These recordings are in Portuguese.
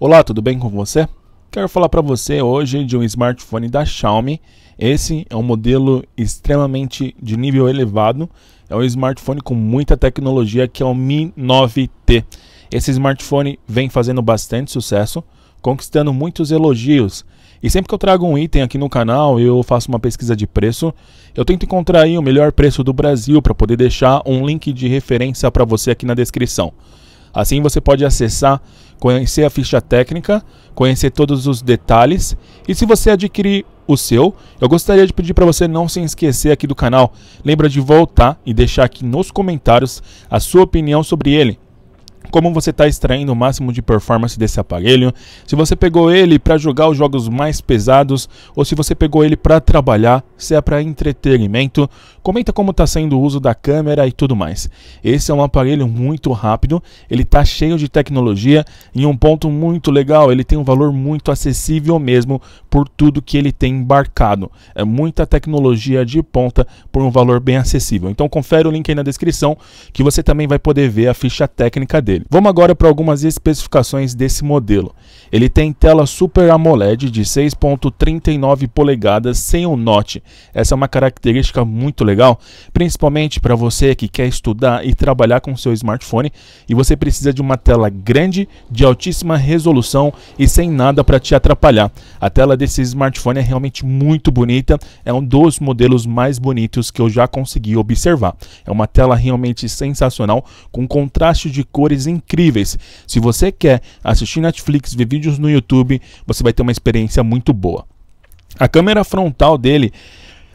Olá, tudo bem com você? Quero falar para você hoje de um smartphone da Xiaomi. Esse é um modelo extremamente de nível elevado. É um smartphone com muita tecnologia que é o Mi 9T. Esse smartphone vem fazendo bastante sucesso, conquistando muitos elogios. E sempre que eu trago um item aqui no canal, eu faço uma pesquisa de preço. Eu tento encontrar o melhor preço do Brasil para poder deixar um link de referência para você aqui na descrição. Assim você pode acessar, conhecer a ficha técnica, conhecer todos os detalhes. E se você adquirir o seu, eu gostaria de pedir para você não se esquecer aqui do canal. Lembra de voltar e deixar aqui nos comentários a sua opinião sobre ele como você está extraindo o máximo de performance desse aparelho, se você pegou ele para jogar os jogos mais pesados ou se você pegou ele para trabalhar, se é para entretenimento, comenta como está sendo o uso da câmera e tudo mais. Esse é um aparelho muito rápido, ele está cheio de tecnologia e um ponto muito legal, ele tem um valor muito acessível mesmo por tudo que ele tem embarcado. É muita tecnologia de ponta por um valor bem acessível. Então confere o link aí na descrição que você também vai poder ver a ficha técnica dele dele. Vamos agora para algumas especificações desse modelo. Ele tem tela Super AMOLED de 6.39 polegadas sem o Note. Essa é uma característica muito legal, principalmente para você que quer estudar e trabalhar com seu smartphone e você precisa de uma tela grande, de altíssima resolução e sem nada para te atrapalhar. A tela desse smartphone é realmente muito bonita, é um dos modelos mais bonitos que eu já consegui observar. É uma tela realmente sensacional, com contraste de cores incríveis. Se você quer assistir Netflix, ver vídeos no YouTube, você vai ter uma experiência muito boa. A câmera frontal dele,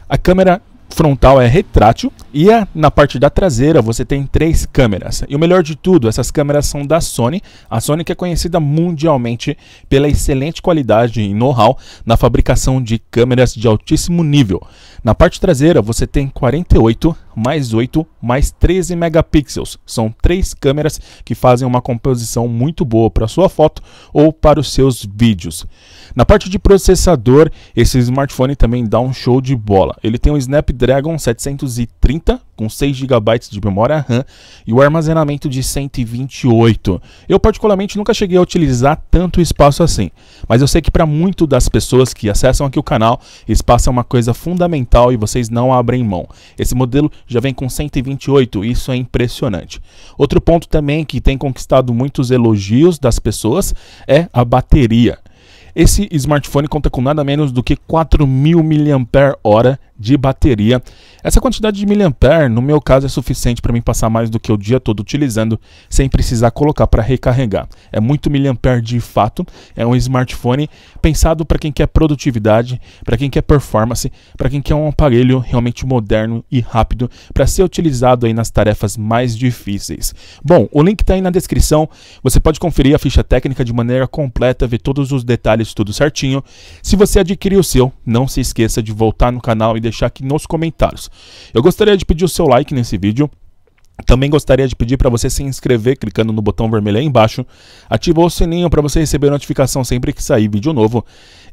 a câmera frontal é retrátil e a, é, na parte da traseira você tem três câmeras. E o melhor de tudo, essas câmeras são da Sony. A Sony que é conhecida mundialmente pela excelente qualidade e know-how na fabricação de câmeras de altíssimo nível. Na parte traseira você tem 48 mais 8, mais 13 megapixels. São três câmeras que fazem uma composição muito boa para sua foto ou para os seus vídeos. Na parte de processador, esse smartphone também dá um show de bola. Ele tem um Snapdragon 730 com 6 GB de memória RAM e o armazenamento de 128. Eu particularmente nunca cheguei a utilizar tanto espaço assim, mas eu sei que para muito das pessoas que acessam aqui o canal, espaço é uma coisa fundamental e vocês não abrem mão. Esse modelo já vem com 128, isso é impressionante. Outro ponto também que tem conquistado muitos elogios das pessoas é a bateria. Esse smartphone conta com nada menos do que 4.000 mAh de bateria. Essa quantidade de mAh, no meu caso, é suficiente para mim passar mais do que o dia todo utilizando, sem precisar colocar para recarregar. É muito mAh de fato. É um smartphone pensado para quem quer produtividade, para quem quer performance, para quem quer um aparelho realmente moderno e rápido para ser utilizado aí nas tarefas mais difíceis. Bom, o link está aí na descrição. Você pode conferir a ficha técnica de maneira completa, ver todos os detalhes tudo certinho. Se você adquirir o seu, não se esqueça de voltar no canal e deixar aqui nos comentários. Eu gostaria de pedir o seu like nesse vídeo. Também gostaria de pedir para você se inscrever clicando no botão vermelho aí embaixo, ativou o sininho para você receber notificação sempre que sair vídeo novo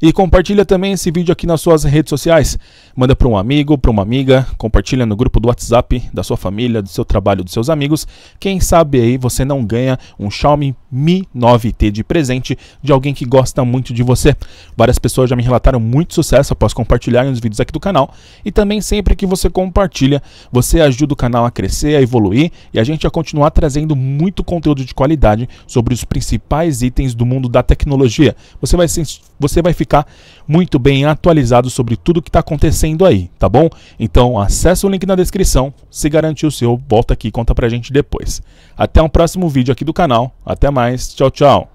e compartilha também esse vídeo aqui nas suas redes sociais. Manda para um amigo, para uma amiga, compartilha no grupo do WhatsApp da sua família, do seu trabalho, dos seus amigos. Quem sabe aí você não ganha um Xiaomi Mi 9T de presente de alguém que gosta muito de você. Várias pessoas já me relataram muito sucesso após compartilharem os vídeos aqui do canal e também sempre que você compartilha, você ajuda o canal a crescer, a evoluir evoluir e a gente vai continuar trazendo muito conteúdo de qualidade sobre os principais itens do mundo da tecnologia. Você vai, se, você vai ficar muito bem atualizado sobre tudo que está acontecendo aí, tá bom? Então acessa o link na descrição, se garantir o seu, volta aqui e conta pra gente depois. Até um próximo vídeo aqui do canal. Até mais, tchau, tchau.